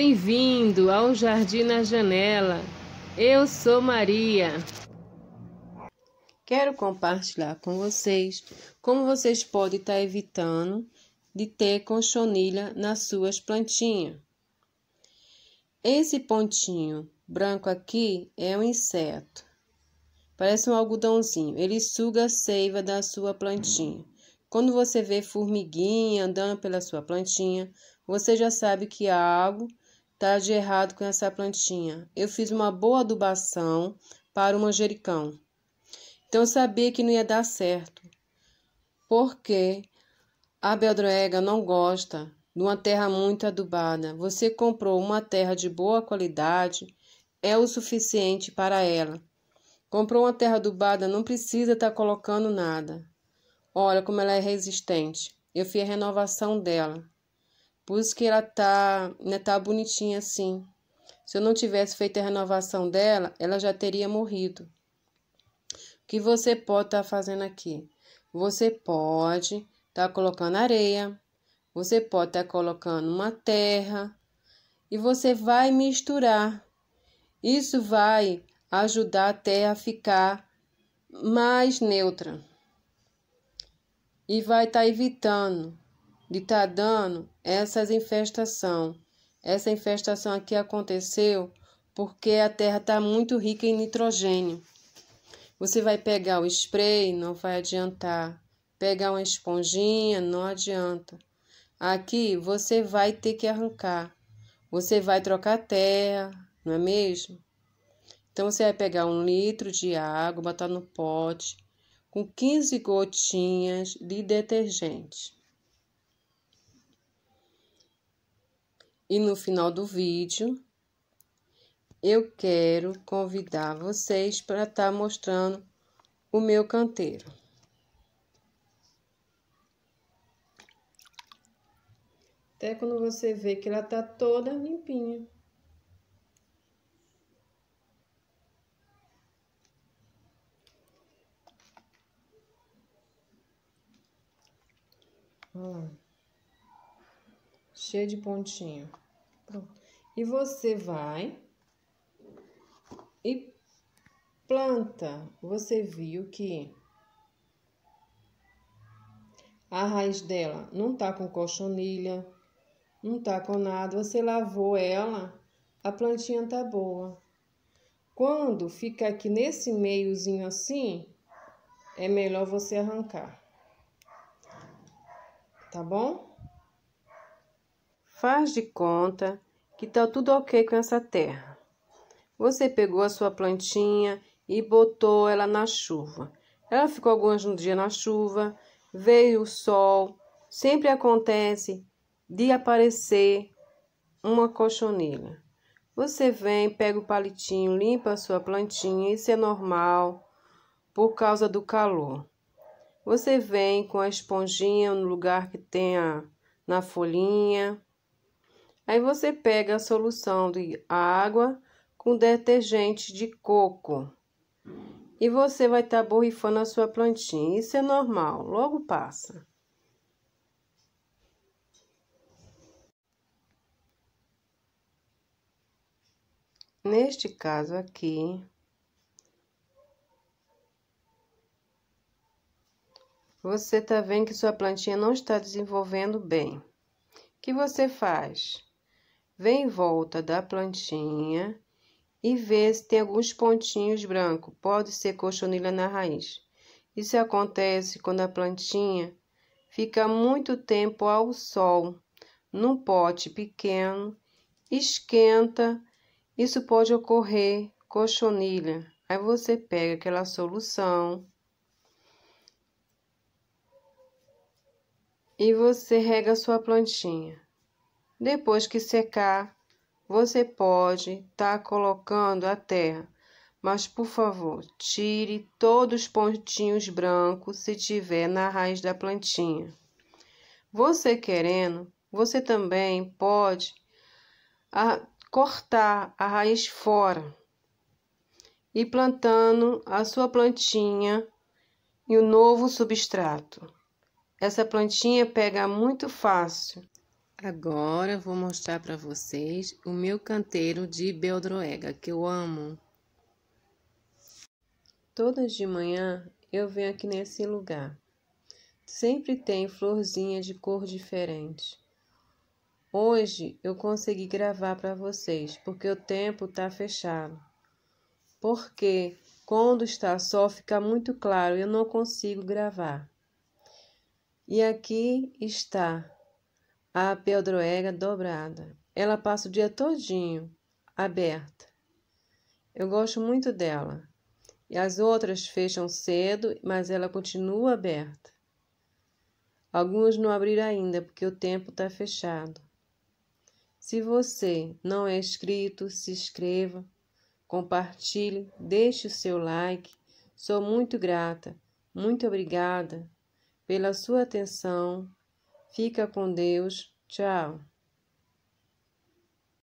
Bem-vindo ao Jardim na Janela. Eu sou Maria. Quero compartilhar com vocês como vocês podem estar evitando de ter conchonilha nas suas plantinhas. Esse pontinho branco aqui é um inseto. Parece um algodãozinho. Ele suga a seiva da sua plantinha. Quando você vê formiguinha andando pela sua plantinha, você já sabe que há algo tá de errado com essa plantinha. Eu fiz uma boa adubação para o manjericão. Então eu sabia que não ia dar certo. Porque a beldroega não gosta de uma terra muito adubada. Você comprou uma terra de boa qualidade, é o suficiente para ela. Comprou uma terra adubada, não precisa estar tá colocando nada. Olha como ela é resistente. Eu fiz a renovação dela. Por isso que ela tá, né, tá bonitinha assim. Se eu não tivesse feito a renovação dela, ela já teria morrido. O que você pode estar tá fazendo aqui? Você pode estar tá colocando areia, você pode estar tá colocando uma terra e você vai misturar. Isso vai ajudar a terra a ficar mais neutra e vai estar tá evitando de estar tá dando essas infestação. Essa infestação aqui aconteceu porque a terra está muito rica em nitrogênio. Você vai pegar o spray, não vai adiantar. Pegar uma esponjinha, não adianta. Aqui você vai ter que arrancar. Você vai trocar terra, não é mesmo? Então você vai pegar um litro de água, botar no pote com 15 gotinhas de detergente. E no final do vídeo, eu quero convidar vocês para estar tá mostrando o meu canteiro. Até quando você vê que ela tá toda limpinha. Olha lá. Cheio de pontinho. E você vai e planta. Você viu que a raiz dela não tá com cochonilha, não tá com nada. Você lavou ela, a plantinha tá boa. Quando fica aqui nesse meiozinho assim, é melhor você arrancar. Tá bom? Faz de conta que tá tudo ok com essa terra. Você pegou a sua plantinha e botou ela na chuva. Ela ficou alguns dias na chuva, veio o sol. Sempre acontece de aparecer uma cochonilha. Você vem, pega o palitinho, limpa a sua plantinha, isso é normal por causa do calor. Você vem com a esponjinha no lugar que tenha na folhinha, Aí você pega a solução de água com detergente de coco e você vai estar tá borrifando a sua plantinha. Isso é normal, logo passa. Neste caso aqui, você tá vendo que sua plantinha não está desenvolvendo bem. O que você faz? Vê em volta da plantinha e vê se tem alguns pontinhos brancos. Pode ser cochonilha na raiz. Isso acontece quando a plantinha fica muito tempo ao sol, num pote pequeno, esquenta. Isso pode ocorrer cochonilha. Aí você pega aquela solução e você rega a sua plantinha. Depois que secar, você pode estar tá colocando a terra, mas por favor, tire todos os pontinhos brancos se tiver na raiz da plantinha. Você querendo, você também pode a, ah, cortar a raiz fora e plantando a sua plantinha e o um novo substrato. Essa plantinha pega muito fácil Agora vou mostrar para vocês o meu canteiro de beldroega, que eu amo. Todas de manhã eu venho aqui nesse lugar. Sempre tem florzinha de cor diferente. Hoje eu consegui gravar para vocês, porque o tempo está fechado. Porque quando está sol fica muito claro, eu não consigo gravar. E aqui está a pedroega dobrada. Ela passa o dia todinho aberta. Eu gosto muito dela. E as outras fecham cedo, mas ela continua aberta. Algumas não abriram ainda porque o tempo está fechado. Se você não é inscrito, se inscreva, compartilhe, deixe o seu like. Sou muito grata, muito obrigada pela sua atenção. Fica com Deus. Tchau.